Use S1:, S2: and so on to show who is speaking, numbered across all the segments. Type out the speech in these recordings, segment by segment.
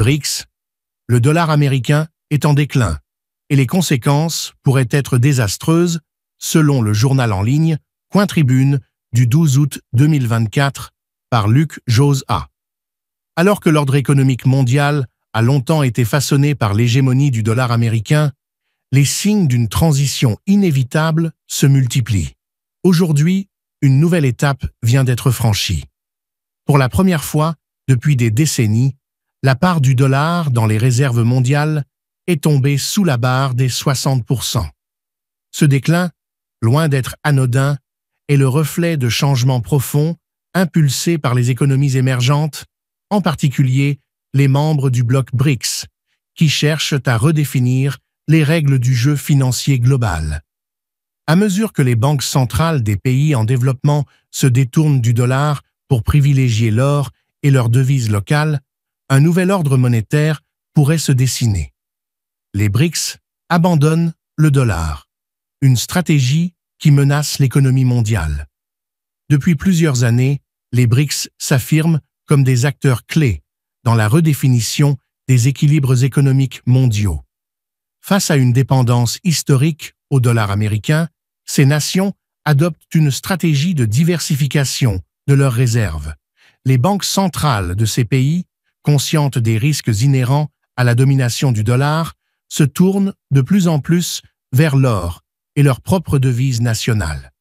S1: BRICS, le dollar américain est en déclin et les conséquences pourraient être désastreuses, selon le journal en ligne Coin Tribune du 12 août 2024 par Luc Jose-A. Alors que l'ordre économique mondial a longtemps été façonné par l'hégémonie du dollar américain, les signes d'une transition inévitable se multiplient. Aujourd'hui, une nouvelle étape vient d'être franchie. Pour la première fois depuis des décennies, la part du dollar dans les réserves mondiales est tombée sous la barre des 60%. Ce déclin, loin d'être anodin, est le reflet de changements profonds impulsés par les économies émergentes, en particulier les membres du bloc BRICS, qui cherchent à redéfinir les règles du jeu financier global. À mesure que les banques centrales des pays en développement se détournent du dollar pour privilégier l'or et leurs devises locales, un nouvel ordre monétaire pourrait se dessiner. Les BRICS abandonnent le dollar, une stratégie qui menace l'économie mondiale. Depuis plusieurs années, les BRICS s'affirment comme des acteurs clés dans la redéfinition des équilibres économiques mondiaux. Face à une dépendance historique au dollar américain, ces nations adoptent une stratégie de diversification de leurs réserves. Les banques centrales de ces pays conscientes des risques inhérents à la domination du dollar, se tournent de plus en plus vers l'or et leur propre devise nationale.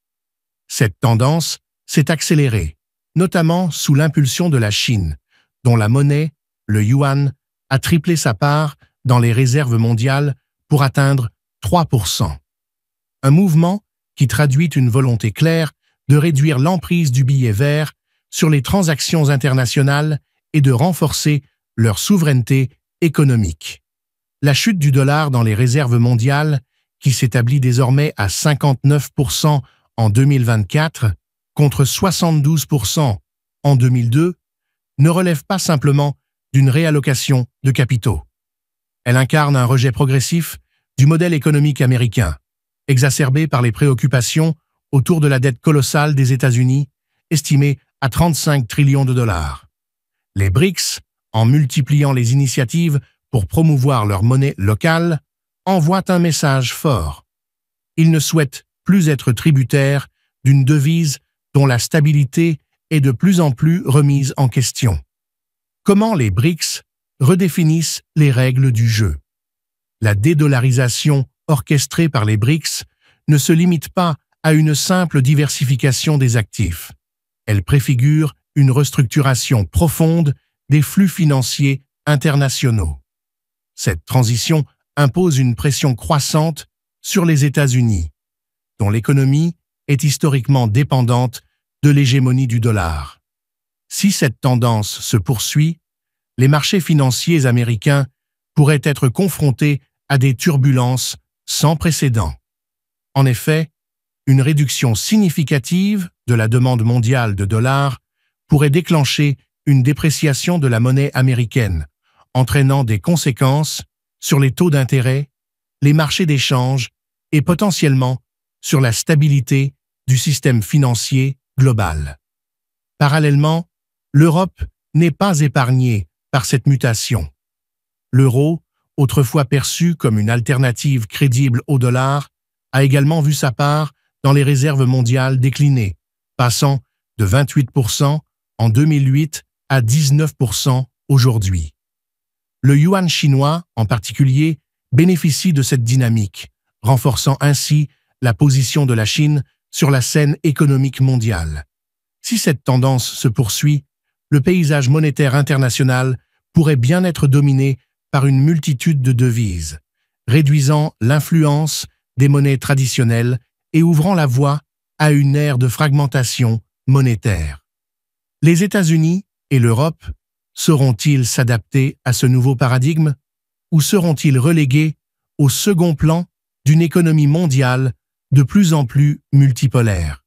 S1: Cette tendance s'est accélérée, notamment sous l'impulsion de la Chine, dont la monnaie, le yuan, a triplé sa part dans les réserves mondiales pour atteindre 3%. Un mouvement qui traduit une volonté claire de réduire l'emprise du billet vert sur les transactions internationales et de renforcer leur souveraineté économique. La chute du dollar dans les réserves mondiales, qui s'établit désormais à 59% en 2024 contre 72% en 2002, ne relève pas simplement d'une réallocation de capitaux. Elle incarne un rejet progressif du modèle économique américain, exacerbé par les préoccupations autour de la dette colossale des États-Unis, estimée à 35 trillions de dollars. Les BRICS, en multipliant les initiatives pour promouvoir leur monnaie locale, envoient un message fort. Ils ne souhaitent plus être tributaires d'une devise dont la stabilité est de plus en plus remise en question. Comment les BRICS redéfinissent les règles du jeu La dédollarisation orchestrée par les BRICS ne se limite pas à une simple diversification des actifs. Elle préfigure une restructuration profonde des flux financiers internationaux. Cette transition impose une pression croissante sur les États-Unis, dont l'économie est historiquement dépendante de l'hégémonie du dollar. Si cette tendance se poursuit, les marchés financiers américains pourraient être confrontés à des turbulences sans précédent. En effet, une réduction significative de la demande mondiale de dollars pourrait déclencher une dépréciation de la monnaie américaine, entraînant des conséquences sur les taux d'intérêt, les marchés d'échange et potentiellement sur la stabilité du système financier global. Parallèlement, l'Europe n'est pas épargnée par cette mutation. L'euro, autrefois perçu comme une alternative crédible au dollar, a également vu sa part dans les réserves mondiales décliner, passant de 28% en 2008 à 19 aujourd'hui. Le yuan chinois, en particulier, bénéficie de cette dynamique, renforçant ainsi la position de la Chine sur la scène économique mondiale. Si cette tendance se poursuit, le paysage monétaire international pourrait bien être dominé par une multitude de devises, réduisant l'influence des monnaies traditionnelles et ouvrant la voie à une ère de fragmentation monétaire. Les États-Unis et l'Europe sauront-ils s'adapter à ce nouveau paradigme ou seront-ils relégués au second plan d'une économie mondiale de plus en plus multipolaire